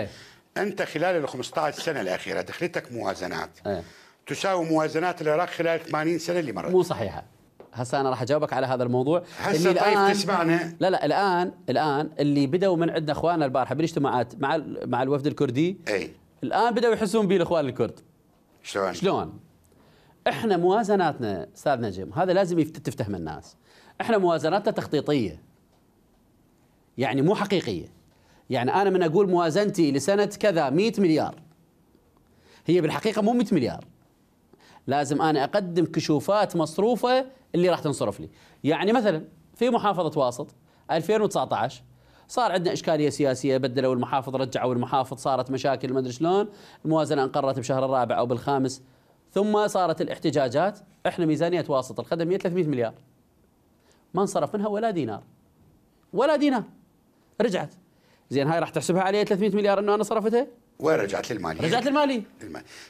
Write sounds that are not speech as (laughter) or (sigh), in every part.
إيه. انت خلال ال 15 سنه الاخيره دخلتك موازنات أيه. تساوي موازنات العراق خلال 80 سنه اللي مرت مو صحيحه هسه انا راح اجاوبك على هذا الموضوع هسه طيب الآن تسمعنا لا لا الان الان اللي بداوا من عندنا اخواننا البارحه بالاجتماعات مع مع الوفد الكردي اي الان بداوا يحسون به الاخوان الكرد شلون شلون احنا موازناتنا استاذ نجم هذا لازم تفتهم الناس احنا موازناتنا تخطيطيه يعني مو حقيقيه يعني أنا من أقول موازنتي لسنة كذا 100 مليار هي بالحقيقة مو 100 مليار لازم أنا أقدم كشوفات مصروفة اللي راح تنصرف لي يعني مثلا في محافظة واسط 2019 صار عندنا اشكاليه سياسيه بدلوا المحافظ رجعوا المحافظ صارت مشاكل ما ادري شلون الموازنه انقرت بشهر الرابع او بالخامس ثم صارت الاحتجاجات احنا ميزانيه واسط الخدميه 300 مليار ما انصرف منها ولا دينار ولا دينار رجعت زين هاي راح تحسبها علي 300 مليار انه انا صرفتها وين رجعت للمالي؟ رجعت للمالي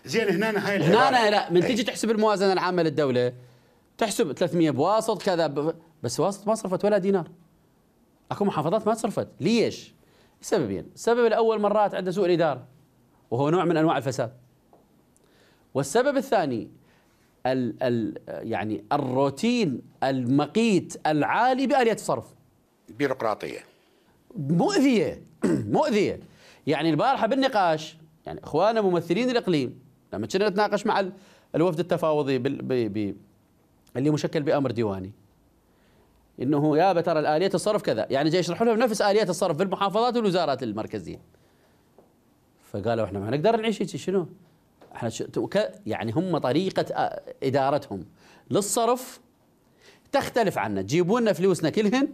زين هنا هاي هنا لا من تيجي تحسب الموازنه العامه للدوله تحسب 300 بواسط كذا ب... بس واسط ما صرفت ولا دينار اكو محافظات ما صرفت ليش سببين السبب الاول مرات عنده سوء الاداره وهو نوع من انواع الفساد والسبب الثاني ال ال يعني الروتين المقيت العالي بآلية الصرف بيروقراطية مؤذيه (clears throat) مؤذيه يعني البارحه بالنقاش يعني اخواننا ممثلين الاقليم لما كنا نتناقش مع الوفد التفاوضي بال بي بي اللي مشكل بامر ديواني انه يا ترى الاليه الصرف كذا يعني جاي يشرحوا لهم نفس اليه الصرف في المحافظات والوزارات المركزيه فقالوا احنا ما نقدر نعيش هيك شنو احنا يعني هم طريقه ادارتهم للصرف تختلف عنا جيبوا لنا فلوسنا كلهن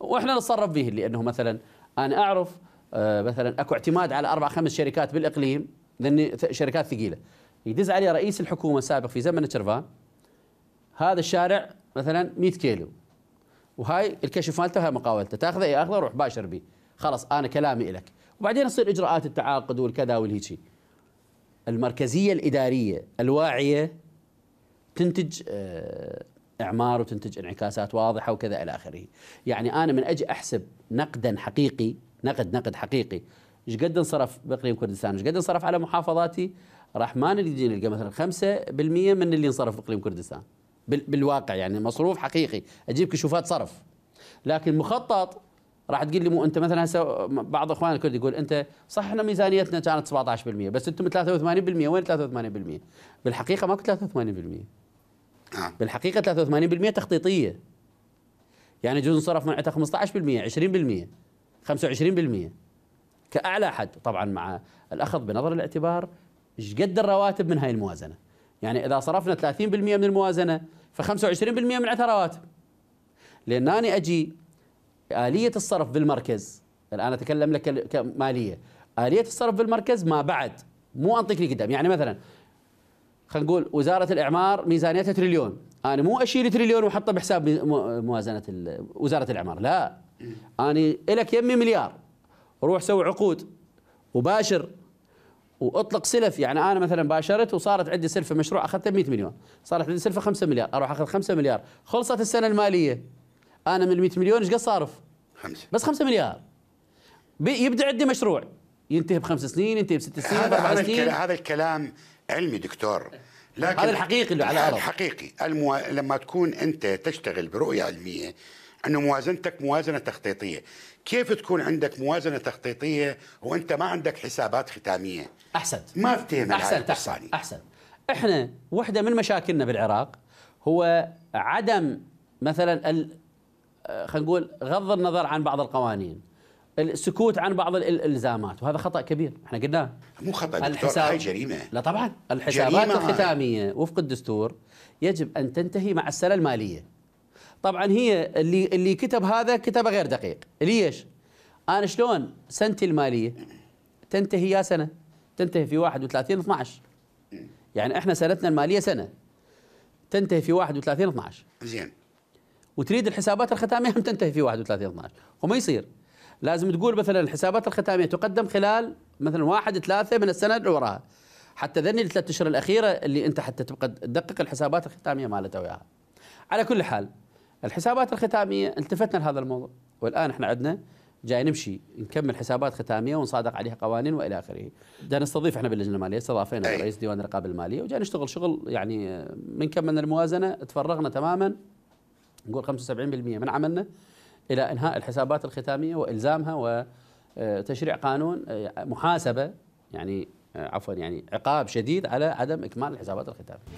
واحنا نتصرف به لانه مثلا انا اعرف آه، مثلا اكو اعتماد على اربع خمس شركات بالاقليم لان شركات ثقيله يدز علي رئيس الحكومه السابق في زمن تشرفان هذا الشارع مثلا 100 كيلو وهاي الكشف مالته هاي مقاولته تاخذه يا إيه، اخذه روح باشر به خلاص انا كلامي لك وبعدين تصير اجراءات التعاقد والكذا والهيجي المركزيه الاداريه الواعيه تنتج آه، اعمار وتنتج انعكاسات واضحه وكذا الى اخره. يعني انا من اجي احسب نقدا حقيقي نقد نقد حقيقي ايش قد انصرف باقليم كردستان؟ ايش قد انصرف على محافظاتي؟ راح ما نجي نلقى مثلا 5% من اللي انصرف باقليم كردستان بالواقع يعني مصروف حقيقي اجيب كشوفات صرف لكن مخطط راح تقول لي مو انت مثلا هسه بعض اخواننا الكرد يقول انت صح احنا ميزانيتنا كانت 17% بس انتم 83% وين 83%؟ بالحقيقه ماكو 83% نعم. بالحقيقة 83% تخطيطية يعني جزء صرف منعته 15% 20% 25% كأعلى حد طبعا مع الأخذ بنظر الاعتبار ايش قد الرواتب من هاي الموازنة يعني إذا صرفنا 30% من الموازنة ف 25% منعتها رواتب لأن أنا أجي آلية الصرف بالمركز الآن أتكلم لك كمالية آلية الصرف بالمركز ما بعد مو أنطيك لي قدام يعني مثلا خلينا نقول وزاره الاعمار ميزانيتها تريليون انا مو اشيل تريليون واحطه بحساب موازنه وزاره الاعمار لا انا لك يمي مليار روح سوي عقود وباشر واطلق سلف يعني انا مثلا باشرت وصارت عندي سلفه مشروع اخذته 100 مليون صارت عندي سلفه 5 مليار اروح اخذ 5 مليار خلصت السنه الماليه انا من 100 مليون ايش قد صارف؟ خمسه بس 5 مليار يبدا عندي مشروع ينتهي بخمس سنين ينتهي بست سنين باربع سنين هذا الكلام علمي دكتور لكن هذا الحقيقي اللي على الارض الحقيقي المو... لما تكون انت تشتغل برؤيه علميه انه موازنتك موازنه تخطيطيه، كيف تكون عندك موازنه تخطيطيه وانت ما عندك حسابات ختاميه؟ احسنت ما بتهمل احسنت احسنت احسنت احنا واحده من مشاكلنا بالعراق هو عدم مثلا ال... خلينا نقول غض النظر عن بعض القوانين السكوت عن بعض الالزامات وهذا خطا كبير احنا قلناه مو خطا الحساب هاي جريمه لا طبعا الحسابات جريمة الختاميه وفق الدستور يجب ان تنتهي مع السنه الماليه طبعا هي اللي اللي كتب هذا كتبه غير دقيق ليش انا شلون سنتي الماليه تنتهي يا سنه تنتهي في 31 12 يعني احنا سنتنا الماليه سنه تنتهي في 31 12 زين وتريد الحسابات الختاميه هم تنتهي في 31 12 وما يصير لازم تقول مثلا الحسابات الختاميه تقدم خلال مثلا واحد ثلاثه من السنه اللي وراها حتى ذني الثلاث اشهر الاخيره اللي انت حتى تبقى تدقق الحسابات الختاميه مالتها وياها. على كل حال الحسابات الختاميه التفتنا لهذا الموضوع والان احنا عندنا جاي نمشي نكمل حسابات ختاميه ونصادق عليها قوانين والى اخره. جاي نستضيف احنا باللجنه الماليه استضافينا رئيس ديوان الرقابه الماليه وجاي نشتغل شغل يعني من كملنا الموازنه تفرغنا تماما نقول 75% من عملنا الى انهاء الحسابات الختاميه والزامها وتشريع قانون آه، محاسبه يعني آه، عفوا يعني عقاب شديد على عدم اكمال الحسابات الختاميه